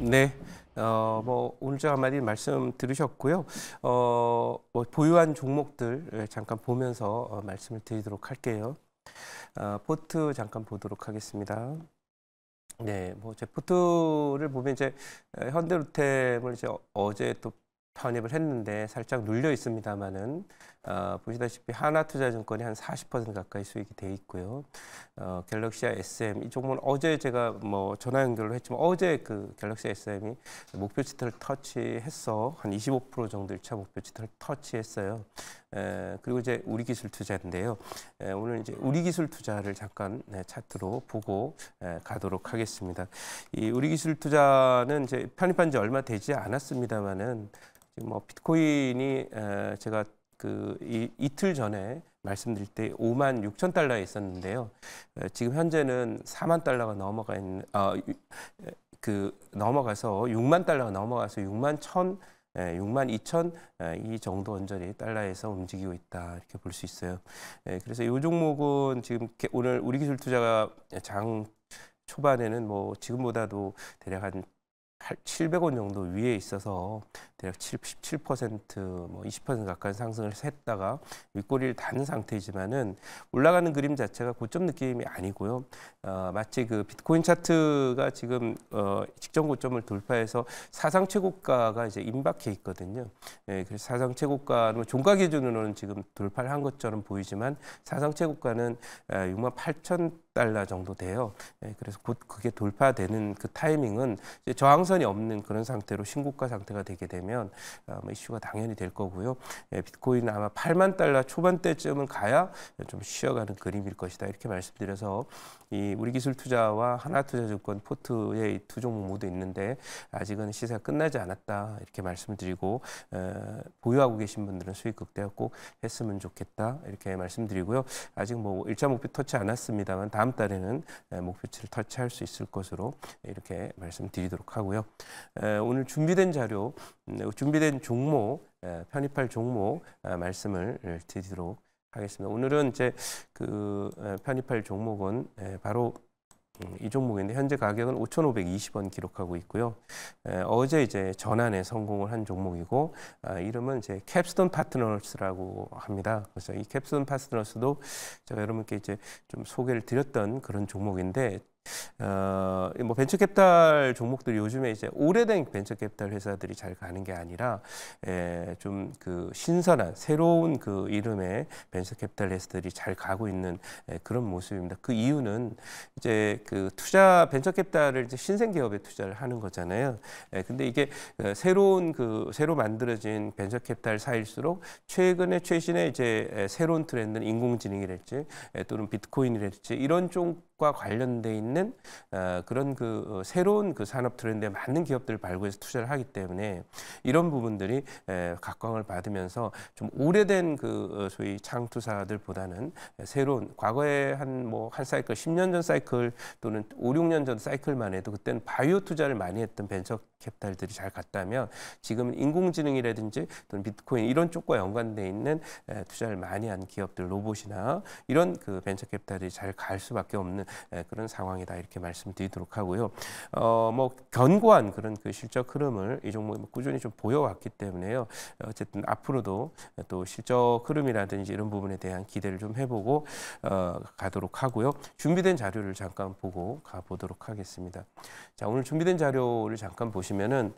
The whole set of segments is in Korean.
네. 어, 뭐, 오늘 저 한마디 말씀 들으셨고요. 어, 뭐, 보유한 종목들 예, 잠깐 보면서 어, 말씀을 드리도록 할게요. 어, 포트 잠깐 보도록 하겠습니다. 네, 뭐, 제 포트를 보면 이제 어, 현대로템을 이제 어제 또 편입을 했는데 살짝 눌려 있습니다만은 어, 보시다시피 하나투자증권이 한 40% 가까이 수익이 돼 있고요. 어, 갤럭시아 SM 이 종목은 어제 제가 뭐 전화 연결을 했지만 어제 그 갤럭시아 SM이 목표치를 터치했어 한 25% 정도 1차 목표치를 터치했어요. 에, 그리고 이제 우리 기술 투자인데요. 에, 오늘 이제 우리 기술 투자를 잠깐 네, 차트로 보고 에, 가도록 하겠습니다. 이 우리 기술 투자는 이제 편입한 지 얼마 되지 않았습니다만은. 지금 뭐 비트코인이 제가 그 이, 이틀 전에 말씀드릴 때 5만 6천 달러에 있었는데요. 지금 현재는 4만 달러가 넘어가 있는 아, 어, 그 넘어가서 6만 달러가 넘어가서 6만 1천 6만 2천 이 정도 언저리 달러에서 움직이고 있다 이렇게 볼 수 있어요. 그래서 이 종목은 지금 오늘 우리 기술 투자가 장 초반에는 뭐 지금보다도 대략 한 700원 정도 위에 있어서 대략 77%뭐 20%가까운 상승을 했다가 윗꼬리를 닿는 상태이지만은 올라가는 그림 자체가 고점 느낌이 아니고요. 어, 마치 그 비트코인 차트가 지금 어, 직전 고점을 돌파해서 사상 최고가가 이제 임박해 있거든요. 예, 그래서 사상 최고가는 뭐 종가 기준으로는 지금 돌파를 한 것처럼 보이지만 사상 최고가는 6만 8천 달러 정도 돼요. 예, 그래서 곧 그게 돌파되는 그 타이밍은 저항선이 없는 그런 상태로 신고가 상태가 되게 되면 아마 어, 뭐 이슈가 당연히 될 거고요. 예, 비트코인 아마 8만 달러 초반대쯤은 가야 좀 쉬어가는 그림일 것이다 이렇게 말씀드려서 이 우리 기술 투자와 하나투자주권 포트의 두 종목 모두 있는데 아직은 시세가 끝나지 않았다 이렇게 말씀드리고 에, 어, 보유하고 계신 분들은 수익 극대화 꼭 했으면 좋겠다 이렇게 말씀드리고요. 아직 뭐일차 목표 터치 않았습니다만 다음 다음 달에는 목표치를 터치할 수 있을 것으로 이렇게 말씀드리도록 하고요. 오늘 준비된 자료, 음, 네, 준비된 종목, 편입할 종목 말씀을 드리도록 하겠습니다. 오늘은 이제 그 편입할 종목은 바로 음, 이 종목인데 현재 가격은 5,520원 기록하고 있고요. 어제 이제 전환에 성공을 한 종목이고 아, 이름은 이제 캡스톤 파트너스라고 합니다. 그래서 이 캡스톤 파트너스도 제가 여러분께 이제 좀 소개를 드렸던 그런 종목인데 어, 뭐 벤처캐피탈 종목들이 요즘에 이제 오래된 벤처캐피탈 회사들이 잘 가는 게 아니라 예, 좀그 신선한 새로운 그 이름의 벤처캐피탈 회사들이 잘 가고 있는 에, 예, 그런 모습입니다. 그 이유는 이제 그 투자 벤처캐피탈을 이제 신생 기업에 투자를 하는 거잖아요. 에, 예, 근데 이게 어, 새로운 그 새로 만들어진 벤처캐피탈 사일수록 최근에 최신의 이제 새로운 트렌드는 인공지능이랄지 또는 비트코인이랄지 이런 쪽과 관련돼 있는 어, 그런 그 어, 새로운 그 산업 트렌드에 맞는 기업들을 발굴해서 투자를 하기 때문에 이런 부분들이 각광을 받으면서 좀 오래된 그 어, 소위 창투사들보다는 새로운 과거에 한 뭐한 뭐 사이클 10년 전 사이클 또는 5, 6년 전 사이클만 해도 그때는 바이오 투자를 많이 했던 벤처 캐피탈들이잘 갔다면 지금은 인공지능이라든지 또는 비트코인 이런 쪽과 연관돼 있는 투자를 많이 한 기업들 로봇이나 이런 그 벤처 캐피탈이잘 갈 수밖에 없는 있는 예, 그런 상황이다 이렇게 말씀드리도록 하고요. 어뭐 견고한 그런 그 실적 흐름을 이 종목 뭐 꾸준히 좀 보여왔기 때문에요. 어쨌든 앞으로도 또 실적 흐름이라든지 이런 부분에 대한 기대를 좀 해보고 어, 가도록 하고요. 준비된 자료를 잠깐 보고 가보도록 하겠습니다. 자 오늘 준비된 자료를 잠깐 보시면은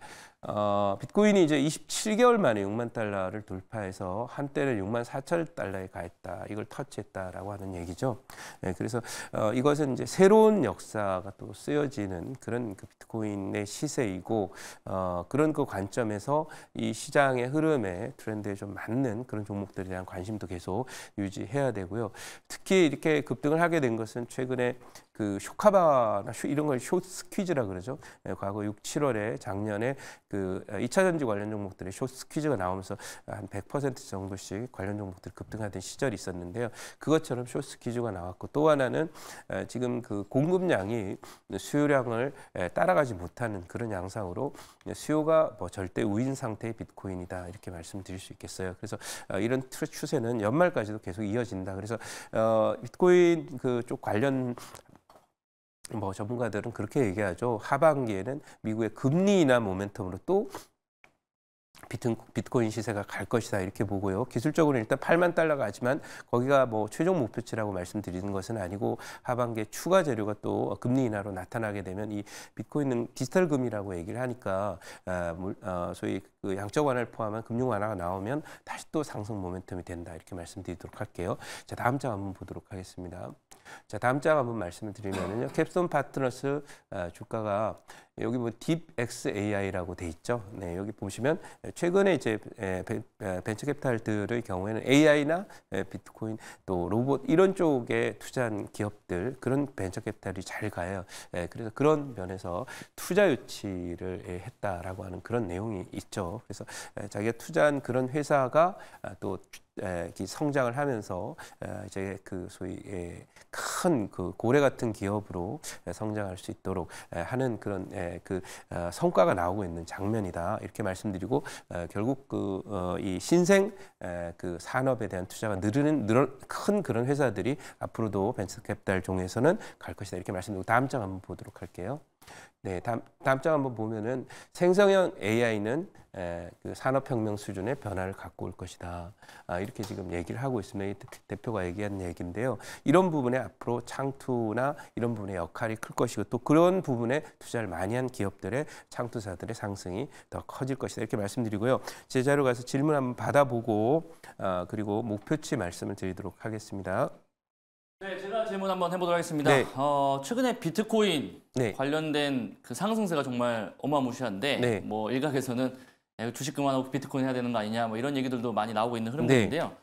어, 비트코인이 이제 27개월 만에 6만 달러를 돌파해서 한때는 6만 4천 달러에 가했다. 이걸 터치했다라고 하는 얘기죠. 네, 그래서 어, 이것은 이제 새로운 역사가 또 쓰여지는 그런 그 비트코인의 시세이고 어, 그런 그 관점에서 이 시장의 흐름에 트렌드에 좀 맞는 그런 종목들에 대한 관심도 계속 유지해야 되고요. 특히 이렇게 급등을 하게 된 것은 최근에 그 쇼카바나 쇼 이런 걸 쇼스퀴즈라 그러죠. 예, 과거 6, 7월에 작년에 그 2차 예, 전지 관련 종목들의 쇼스퀴즈가 나오면서 한 100% 정도씩 관련 종목들 이 급등하던 시절이 있었는데요. 그것처럼 쇼스퀴즈가 나왔고 또 하나는 예, 지금 그 공급량이 수요량을 예, 따라가지 못하는 그런 양상으로 수요가 뭐 절대 우인 상태의 비트코인이다 이렇게 말씀드릴 수 있겠어요. 그래서 어, 이런 추세는 연말까지도 계속 이어진다. 그래서 어, 비트코인 그쪽 관련 뭐 전문가들은 그렇게 얘기하죠. 하반기에는 미국의 금리 인하 모멘텀으로 또 비트, 코인 시세가 갈 것이다 이렇게 보고요. 기술적으로 일단 8만 달러가 하지만 거기가 뭐 최종 목표치라고 말씀드리는 것은 아니고 하반기에 추가 재료가 또 금리 인하로 나타나게 되면 이 비트코인은 디지털 금이라고 얘기를 하니까 아, 아, 소위 그 양적 완화를 포함한 금융 완화가 나오면 다시 또 상승 모멘텀이 된다 이렇게 말씀드리도록 할게요. 자 다음 장 한번 보도록 하겠습니다. 자 다음 장 한번 말씀을 드리면요 은 캡손 파트너스 아, 주가가 여기 뭐 딥XAI라고 돼 있죠. 네 여기 보시면 최근에 이제 벤처캐피탈들의 경우에는 AI나 비트코인 또 로봇 이런 쪽에 투자한 기업들 그런 벤처캐피탈이 잘 가요. 그래서 그런 면에서 투자 유치를 했다라고 하는 그런 내용이 있죠. 그래서 자기가 투자한 그런 회사가 아, 또 성장을 하면서 이제 그 소위 큰그 고래 같은 기업으로 성장할 수 있도록 하는 그런 그 어, 성과가 나오고 있는 장면이다 이렇게 말씀드리고 어, 결국 그이 어, 신생 그 산업에 대한 투자가 늘는 늘어 큰 그런 회사들이 앞으로도 벤처 캐피탈 종에서는 갈 것이다 이렇게 말씀드리고 다음 장 한번 보도록 할게요. 네, 다음, 다음 장 한번 보면은 생성형 AI는 에, 그 산업혁명 수준의 변화를 갖고 올 것이다. 아, 이렇게 지금 얘기를 하고 있습니다. 대표가 얘기한 얘기인데요. 이런 부분에 앞으로 창투나 이런 부분의 역할이 클 것이고 또 그런 부분에 투자를 많이 한 기업들의 창투사들의 상승이 더 커질 것이다. 이렇게 말씀드리고요. 제자로 가서 질문 한번 받아보고 아, 그리고 목표치 말씀을 드리도록 하겠습니다. 네, 제가 질문 한번 해보도록 하겠습니다. 네. 어, 최근에 비트코인 네. 관련된 그 상승세가 정말 어마무시한데 네. 뭐 일각에서는 주식 그만하고 비트코인 해야 되는 거 아니냐 뭐 이런 얘기들도 많이 나오고 있는 흐름인데요. 네.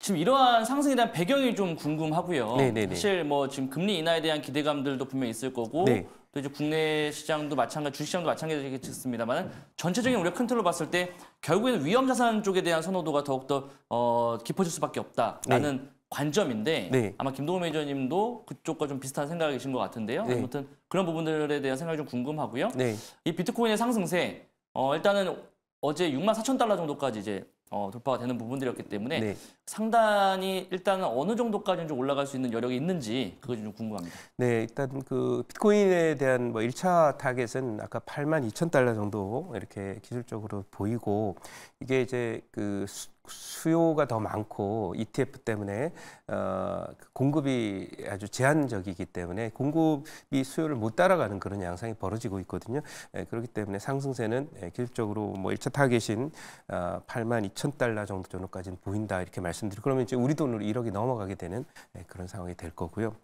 지금 이러한 상승에 대한 배경이 좀 궁금하고요. 네, 네, 사실 뭐 지금 금리 인하에 대한 기대감들도 분명히 있을 거고 또 이제 국내 시장도 마찬가지 주식 시장도 마찬가지겠습니다만 전체적인 우리가 큰 틀로 봤을 때 결국에는 위험 자산 쪽에 대한 선호도가 더욱더 어, 깊어질 수밖에 없다라는 관점인데 네. 아마 김동호 매니저님도 그쪽과 좀 비슷한 생각이신 것 같은데요. 네. 아무튼 그런 부분들에 대한 생각이 좀 궁금하고요. 네. 이 비트코인의 상승세 어, 일단은 어제 6만 4천 달러 정도까지 이제 어, 돌파가 되는 부분들이었기 때문에 네. 상단이 일단은 어느 정도까지 좀 올라갈 수 있는 여력이 있는지 그것좀 궁금합니다. 네, 일단 그 비트코인에 대한 뭐 1차 타겟은 아까 8만 2천 달러 정도 이렇게 기술적으로 보이고 이게 이제 그 수요가 더 많고 ETF 때문에 어, 그 공급이 아주 제한적이기 때문에 공급이 수요를 못 따라가는 그런 양상이 벌어지고 있거든요. 예, 그렇기 때문에 상승세는 예, 기술적으로 뭐 1차 타겟인 어, 8만 2천 달러 정도 전후까지는 보인다 이렇게 말씀드리고 그러면 이제 우리 돈으로 1억이 넘어가게 되는 예, 그런 상황이 될 거고요.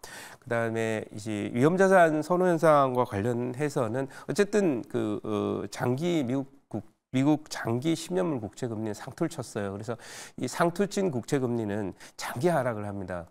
그다음에 이제 위험자산 선호 현상과 관련해서는 어쨌든 그 어, 장기 미국 미국 장기 10년물 국채 금리는 상투를 쳤어요. 그래서 이 상투친 국채 금리는 장기 하락을 합니다.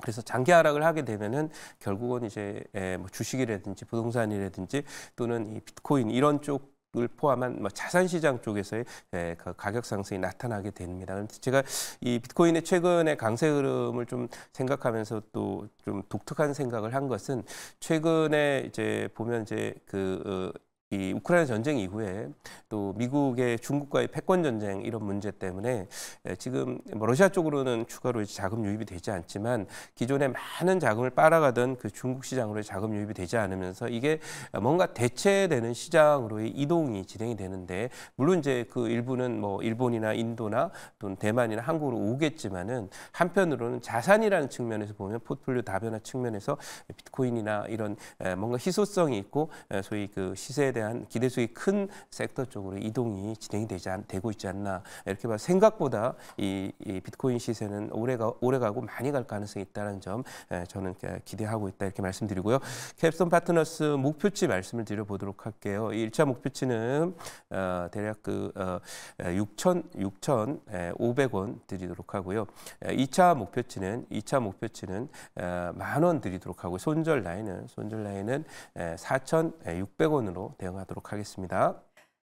그래서 장기 하락을 하게 되면은 결국은 이제 예, 뭐 주식이라든지 부동산이라든지 또는 이 비트코인 이런 쪽을 포함한 뭐 자산 시장 쪽에서의 예, 그 가격 상승이 나타나게 됩니다. 그런데 제가 이 비트코인의 최근의 강세 흐름을 좀 생각하면서 또 좀 독특한 생각을 한 것은 최근에 이제 보면 이제 그 어, 이 우크라이나 전쟁 이후에 또 미국의 중국과의 패권 전쟁 이런 문제 때문에 예, 지금 뭐 러시아 쪽으로는 추가로 자금 유입이 되지 않지만 기존에 많은 자금을 빨아가던 그 중국 시장으로의 자금 유입이 되지 않으면서 이게 뭔가 대체되는 시장으로의 이동이 진행이 되는데 물론 이제 그 일부는 뭐 일본이나 인도나 또는 대만이나 한국으로 오겠지만은 한편으로는 자산이라는 측면에서 보면 포트폴리오 다변화 측면에서 비트코인이나 이런 예, 뭔가 희소성이 있고 예, 소위 그 시세에 대한 대한 기대 속이 큰 섹터 쪽으로 이동이 진행이 되지 않, 되고 있지 않나 이렇게 봐 생각보다 이, 이 비트코인 시세는 오래가 오래가고 많이 갈 가능성이 있다는 점 에, 예, 저는 기대하고 있다 이렇게 말씀드리고요. 캡스톤 파트너스 목표치 말씀을 드려보도록 할게요. 1차 목표치는 어, 대략 그 어, 6천 6천 500원 드리도록 하고요. 2차 예, 목표치는 2차 목표치는 어, 만원 드리도록 하고 손절 라인은 손절 라인은 4,600원으로 예, 되어. 진행하도록 하겠습니다.